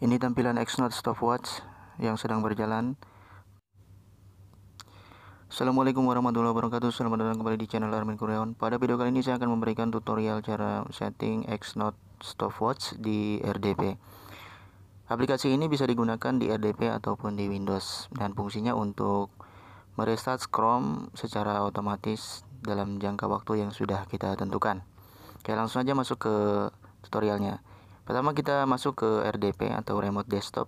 Ini tampilan Exynos stopwatch yang sedang berjalan. Assalamualaikum warahmatullahi wabarakatuh. Selamat datang kembali di channel Armin Kurniawan. Pada video kali ini saya akan memberikan tutorial cara setting Exynos stopwatch di RDP. Aplikasi ini bisa digunakan di RDP ataupun di Windows dan fungsinya untuk merestart Chrome secara otomatis dalam jangka waktu yang sudah kita tentukan. Oke, langsung aja masuk ke tutorialnya. Pertama kita masuk ke RDP atau remote desktop.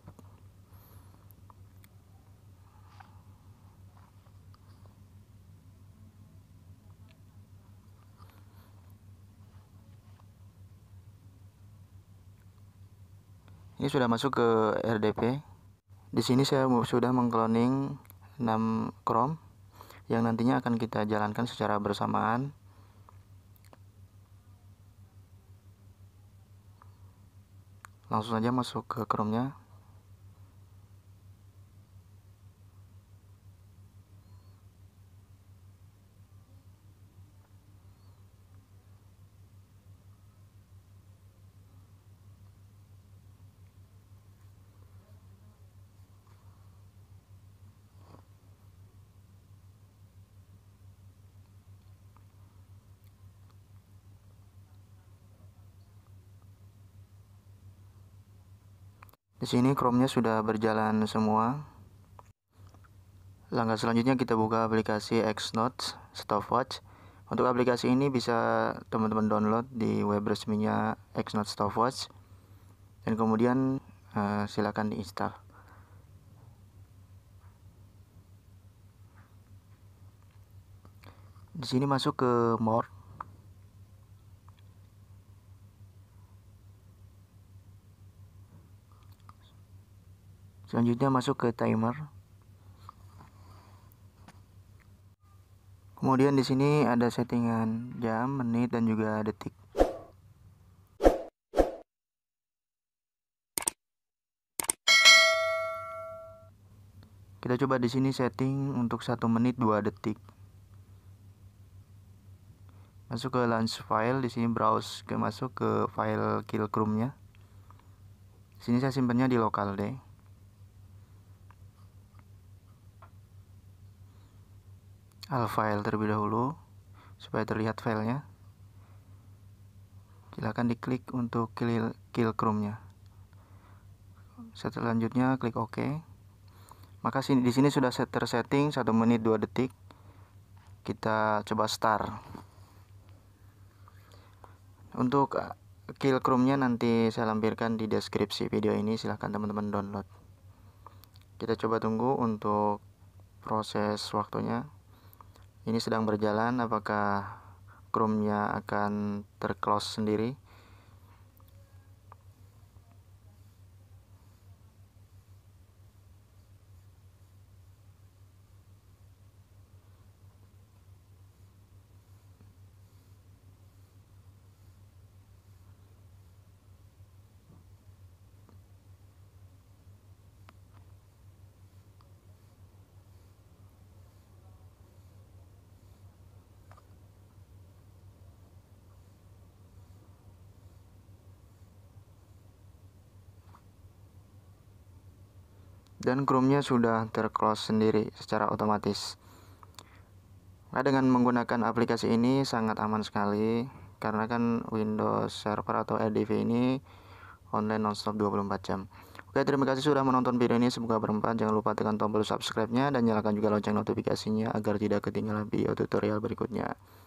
Ini sudah masuk ke RDP. Di sini saya sudah mengkloning 6 Chrome yang nantinya akan kita jalankan secara bersamaan langsung aja masuk ke Chrome-nya Di sini Chrome-nya sudah berjalan semua. Langkah selanjutnya kita buka aplikasi Xnotes Stopwatch. Untuk aplikasi ini bisa teman-teman download di web resminya Xnotes Stopwatch dan kemudian uh, silakan diinstal. Di sini masuk ke more selanjutnya masuk ke timer kemudian di sini ada settingan jam menit dan juga detik kita coba di sini setting untuk satu menit dua detik masuk ke launch file di sini browse ke masuk ke file kill chrome nya sini saya simpannya di lokal deh Al file terlebih dahulu supaya terlihat filenya silahkan diklik untuk kill, kill Chrome-nya selanjutnya klik OK maka di sini sudah tersetting satu menit dua detik kita coba start untuk uh, kill Chrome-nya nanti saya lampirkan di deskripsi video ini silahkan teman-teman download kita coba tunggu untuk proses waktunya ini sedang berjalan apakah Chrome-nya akan terclose sendiri dan Chrome-nya sudah terclose sendiri secara otomatis. Nah, dengan menggunakan aplikasi ini sangat aman sekali karena kan Windows Server atau RDV ini online nonstop 24 jam. Oke, terima kasih sudah menonton video ini. Semoga bermanfaat. Jangan lupa tekan tombol subscribe-nya dan nyalakan juga lonceng notifikasinya agar tidak ketinggalan video tutorial berikutnya.